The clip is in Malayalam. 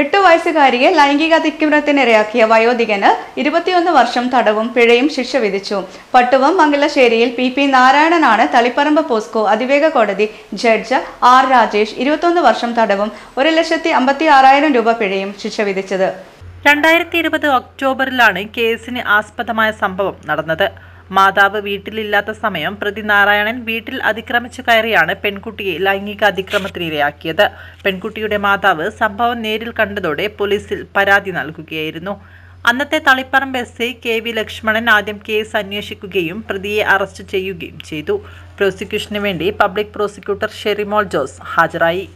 എട്ട് വയസ്സുകാരിയെ ലൈംഗിക അതിക്രമത്തിനിരയാക്കിയ വയോധികന് ഇരുപത്തിയൊന്ന് വർഷം തടവും പിഴയും ശിക്ഷ വിധിച്ചു പട്ടുവം മംഗലശ്ശേരിയിൽ പി പി നാരായണനാണ് തളിപ്പറമ്പ് പോസ്കോ അതിവേഗ കോടതി ജഡ്ജ് ആർ രാജേഷ് ഇരുപത്തിയൊന്ന് വർഷം തടവും ഒരു ലക്ഷത്തി അമ്പത്തി ആറായിരം രൂപ പിഴയും ശിക്ഷ വിധിച്ചത് രണ്ടായിരത്തി ഇരുപത് ഒക്ടോബറിലാണ് കേസിന് ആസ്പദമായ സംഭവം നടന്നത് മാതാവ് വീട്ടിലില്ലാത്ത സമയം പ്രതി നാരായണൻ വീട്ടിൽ അതിക്രമിച്ചു കയറിയാണ് പെൺകുട്ടിയെ ലൈംഗിക അതിക്രമത്തിന് ഇരയാക്കിയത് പെൺകുട്ടിയുടെ മാതാവ് സംഭവം നേരിൽ കണ്ടതോടെ പോലീസിൽ പരാതി നൽകുകയായിരുന്നു അന്നത്തെ Taliparamba S I K V Lakshmanan ആദ്യം കേസ് അന്വേഷിക്കുകയും പ്രതിയെ അറസ്റ്റ് ചെയ്യുകയും ചെയ്തു പ്രോസിക്യൂഷന് വേണ്ടി പബ്ലിക് പ്രോസിക്യൂട്ടർ ഷെറിമോൾ ജോസ് ഹാജരായി